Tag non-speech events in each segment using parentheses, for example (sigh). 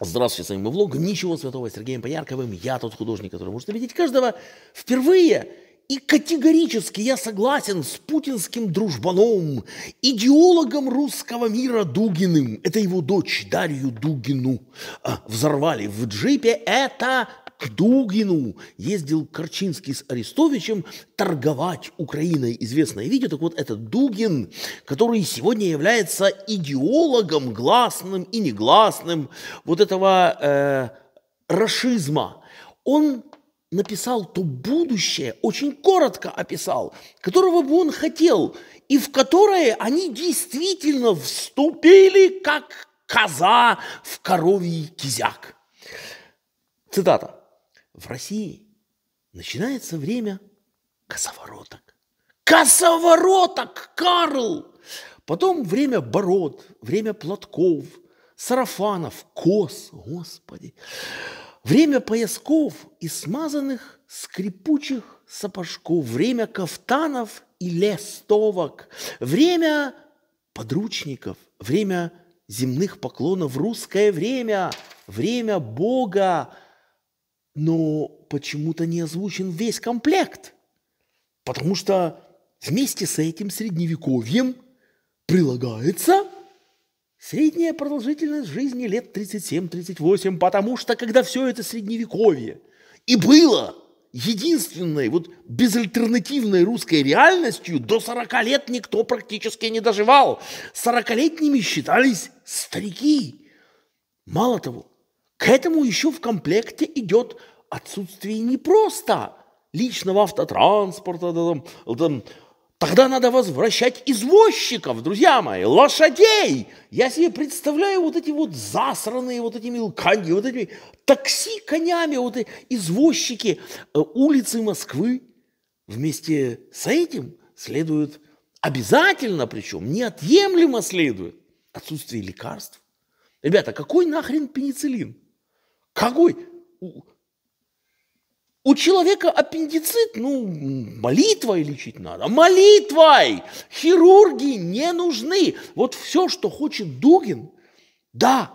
Здравствуйте, с вами мы влог. Ничего святого с Сергеем Поярковым. Я тот художник, который может видеть каждого впервые. И категорически я согласен с путинским дружбаном, идеологом русского мира Дугиным. Это его дочь Дарью Дугину. А, взорвали в джипе. Это к Дугину ездил Корчинский с Арестовичем торговать Украиной. Известное видео. Так вот, это Дугин, который сегодня является идеологом гласным и негласным вот этого э, расизма. Он написал то будущее, очень коротко описал, которого бы он хотел, и в которое они действительно вступили, как коза в коровий кизяк. Цитата в России начинается время косовороток. Косовороток, Карл! Потом время бород, время платков, сарафанов, кос, господи. Время поясков и смазанных скрипучих сапожков, время кафтанов и лестовок, время подручников, время земных поклонов, русское время, время Бога, но почему-то не озвучен весь комплект. Потому что вместе с этим средневековьем прилагается средняя продолжительность жизни лет 37-38, потому что когда все это средневековье и было единственной, вот безальтернативной русской реальностью, до 40 лет никто практически не доживал. 40-летними считались старики. Мало того, к этому еще в комплекте идет отсутствие не просто личного автотранспорта, Тогда надо возвращать извозчиков, друзья мои, лошадей. Я себе представляю вот эти вот засранные, вот эти мелканьи, вот эти такси конями, вот эти извозчики э, улицы Москвы. Вместе с этим следует обязательно, причем неотъемлемо следует отсутствие лекарств. Ребята, какой нахрен пенициллин? Какой? У, у человека аппендицит, ну, молитвой лечить надо. Молитвой! Хирурги не нужны. Вот все, что хочет Дугин, да,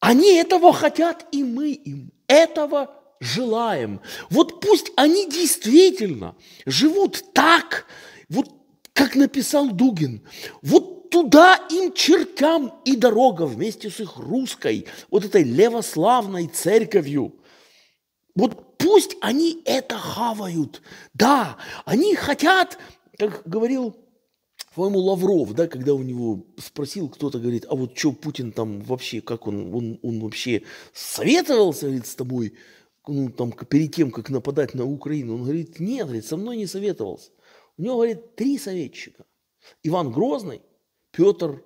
они этого хотят, и мы им этого желаем. Вот пусть они действительно живут так, вот как написал Дугин, вот туда им чертям и дорога вместе с их русской, вот этой левославной церковью. Вот пусть они это хавают. Да, они хотят, как говорил по-моему, Лавров, да, когда у него спросил, кто-то говорит, а вот что Путин там вообще, как он, он, он вообще советовался, говорит, с тобой, ну, там, перед тем, как нападать на Украину, он говорит, нет, говорит, со мной не советовался. У него, говорит, три советчика. Иван Грозный, Петр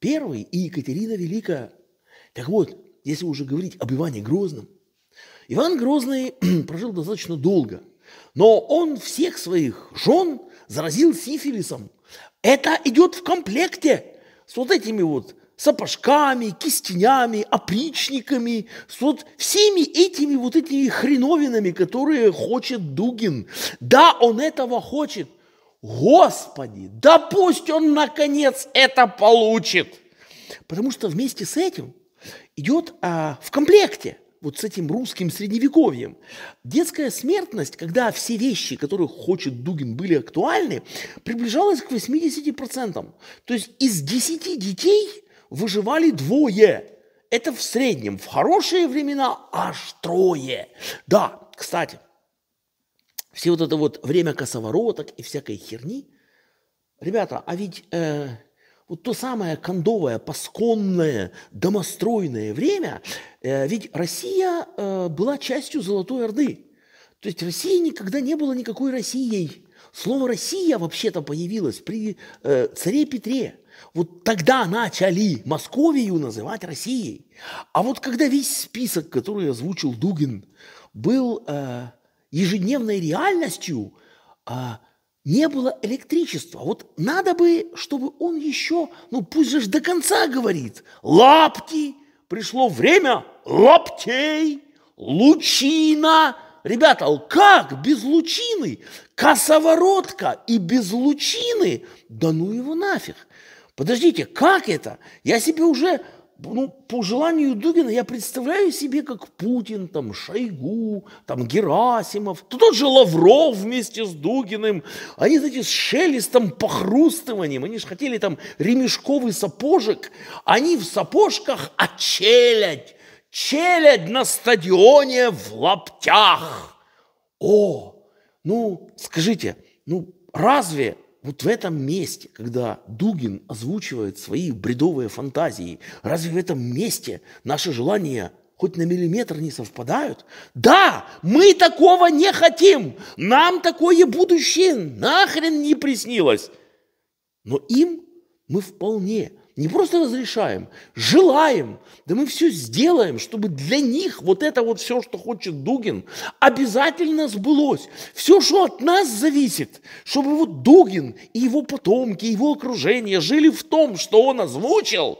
Первый и Екатерина Великая. Так вот, если уже говорить об Иване Грозном, Иван Грозный (clears throat) прожил достаточно долго, но он всех своих жен заразил сифилисом. Это идет в комплекте с вот этими вот сапожками, кистенями, опричниками, с вот всеми этими вот этими хреновинами, которые хочет Дугин. Да, он этого хочет – Господи, да пусть он наконец это получит. Потому что вместе с этим идет а, в комплекте вот с этим русским средневековьем. Детская смертность, когда все вещи, которые хочет Дугин, были актуальны, приближалась к 80%. То есть из 10 детей выживали двое. Это в среднем. В хорошие времена аж трое. Да, кстати, все вот это вот время косовороток и всякой херни. Ребята, а ведь э, вот то самое кондовое, пасконное, домостроенное время, э, ведь Россия э, была частью Золотой Орды. То есть Россия никогда не была никакой Россией. Слово «Россия» вообще-то появилось при э, царе Петре. Вот тогда начали Московию называть Россией. А вот когда весь список, который озвучил Дугин, был... Э, ежедневной реальностью а, не было электричества. Вот надо бы, чтобы он еще, ну пусть же до конца говорит, лапти, пришло время лаптей, лучина. Ребята, а как без лучины? Косоворотка и без лучины? Да ну его нафиг. Подождите, как это? Я себе уже ну, по желанию Дугина я представляю себе, как Путин, там, Шойгу, там, Герасимов, то тот же Лавров вместе с Дугиным. Они, знаете, с шелестом, похрустыванием, они же хотели там ремешковый сапожек, они в сапожках, а челядь, челядь на стадионе в лаптях. О, ну, скажите, ну, разве вот в этом месте, когда Дугин озвучивает свои бредовые фантазии, разве в этом месте наши желания хоть на миллиметр не совпадают? Да, мы такого не хотим. Нам такое будущее нахрен не приснилось. Но им мы вполне не просто разрешаем, желаем, да мы все сделаем, чтобы для них вот это вот все, что хочет Дугин, обязательно сбылось. Все, что от нас зависит, чтобы вот Дугин и его потомки, его окружение жили в том, что он озвучил,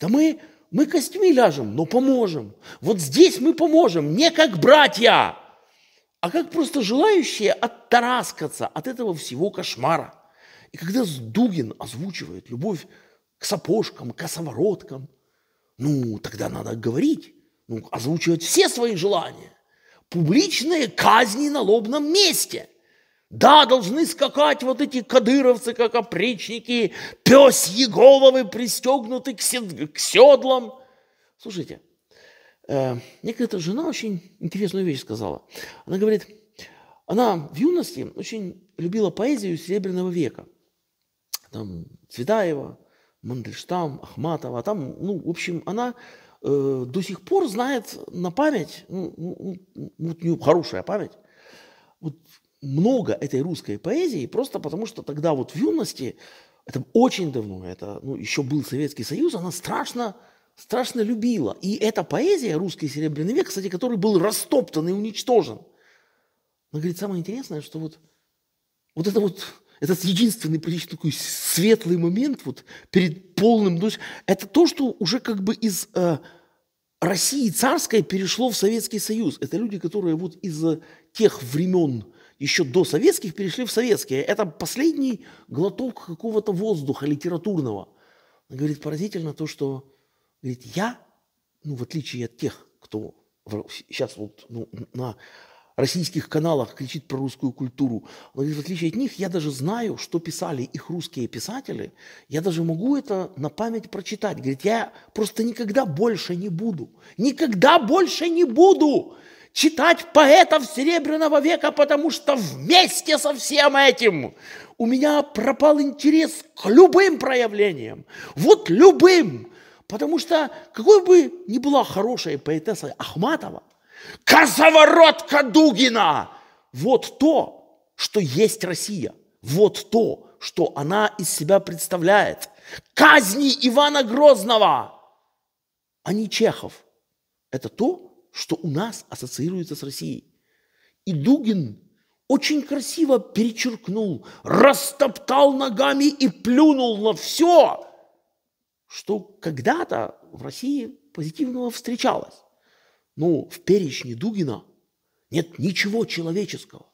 да мы, мы костьми ляжем, но поможем. Вот здесь мы поможем, не как братья, а как просто желающие оттараскаться от этого всего кошмара. И когда Дугин озвучивает любовь к сапожкам, к осовороткам. Ну, тогда надо говорить, ну, озвучивать все свои желания. Публичные казни на лобном месте. Да, должны скакать вот эти кадыровцы, как опричники, пес Еголовы пристегнуты к, сед... к седлам. Слушайте, э, некая жена очень интересную вещь сказала. Она говорит, она в юности очень любила поэзию Серебряного века. Там Цветаева, Мандельштам, Ахматова, там, ну, в общем, она э, до сих пор знает на память, ну, ну, ну вот у нее хорошая память, вот много этой русской поэзии, просто потому что тогда вот в юности, это очень давно, это ну, еще был Советский Союз, она страшно, страшно любила. И эта поэзия, русский серебряный век, кстати, который был растоптан и уничтожен. Она говорит, самое интересное, что вот, вот это вот этот единственный практически такой светлый момент вот перед полным то есть это то, что уже как бы из э, России царской перешло в Советский Союз. Это люди, которые вот из э, тех времен, еще до советских, перешли в советские. Это последний глоток какого-то воздуха литературного. Он говорит, поразительно то, что говорит, я, ну, в отличие от тех, кто сейчас вот ну, на российских каналах кричит про русскую культуру. но в отличие от них, я даже знаю, что писали их русские писатели, я даже могу это на память прочитать. Говорит, я просто никогда больше не буду, никогда больше не буду читать поэтов Серебряного века, потому что вместе со всем этим у меня пропал интерес к любым проявлениям, вот любым, потому что какой бы ни была хорошая поэтесса Ахматова – Козоворотка Дугина! Вот то, что есть Россия. Вот то, что она из себя представляет. Казни Ивана Грозного, а не Чехов. Это то, что у нас ассоциируется с Россией. И Дугин очень красиво перечеркнул, растоптал ногами и плюнул на все, что когда-то в России позитивного встречалось ну, в перечне Дугина нет ничего человеческого.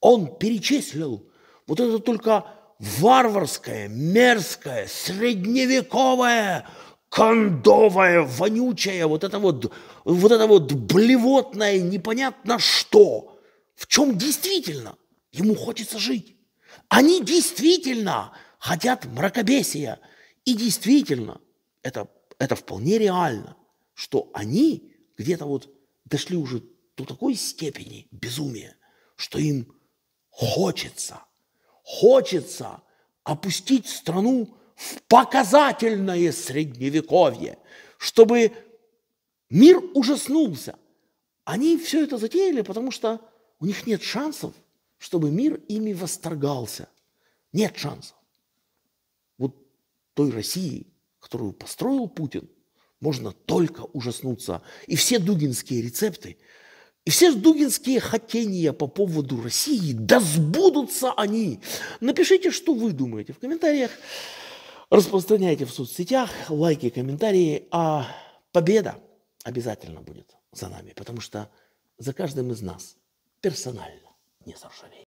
Он перечислил вот это только варварское, мерзкое, средневековое, кондовое, вонючее, вот это вот, вот это вот блевотное непонятно что, в чем действительно ему хочется жить. Они действительно хотят мракобесия. И действительно, это, это вполне реально, что они где-то вот дошли уже до такой степени безумия, что им хочется, хочется опустить страну в показательное средневековье, чтобы мир ужаснулся. Они все это затеяли, потому что у них нет шансов, чтобы мир ими восторгался. Нет шансов. Вот той России, которую построил Путин – можно только ужаснуться. И все дугинские рецепты, и все дугинские хотения по поводу России, да сбудутся они. Напишите, что вы думаете в комментариях, распространяйте в соцсетях, лайки, комментарии, а победа обязательно будет за нами, потому что за каждым из нас персонально не заржавеет.